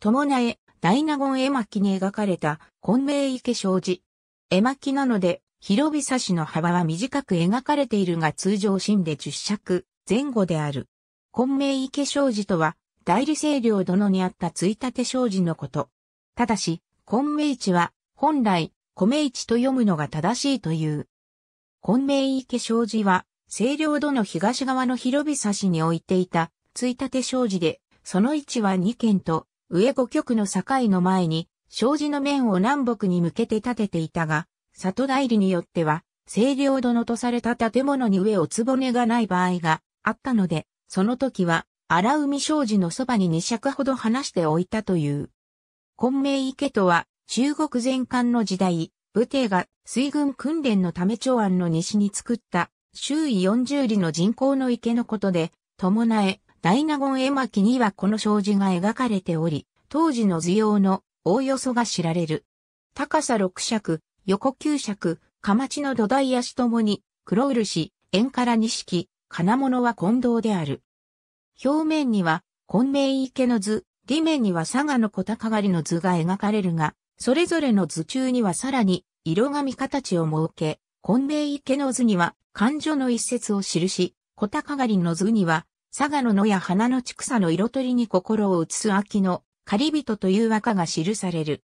伴え、大納言絵巻に描かれた、混迷池障子。絵巻なので、広尾差しの幅は短く描かれているが通常芯で10尺前後である。混迷池障子とは、代理清涼殿にあったついたて障子のこと。ただし、混迷池は、本来、米市と読むのが正しいという。混迷池障子は、清涼殿東側の広尾差しに置いていた、ついたて障子で、その位置は2軒と、上五局の境の前に、障子の面を南北に向けて建てていたが、里代理によっては、清涼殿とされた建物に上をねがない場合があったので、その時は、荒海障子のそばに2尺ほど離しておいたという。混明池とは、中国全館の時代、武帝が水軍訓練のため長安の西に作った、周囲40里の人口の池のことで、伴え、大納言絵巻にはこの障子が描かれており、当時の図用のおおよそが知られる。高さ6尺、横9尺、まちの土台足ともに、黒漆、円から錦、金物は混同である。表面には、混迷池の図、裏面には佐賀の小高狩りの図が描かれるが、それぞれの図中にはさらに、色紙形を設け、混迷池の図には、感情の一節を記し、小高狩りの図には、佐賀の野や花の畜草の色とりに心を移す秋の狩人という和歌が記される。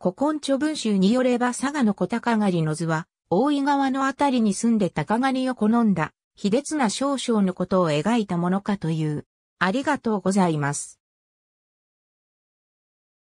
古今著文集によれば佐賀の小高狩りの図は、大井川のあたりに住んで高狩りを好んだ、卑劣な少々のことを描いたものかという。ありがとうございます。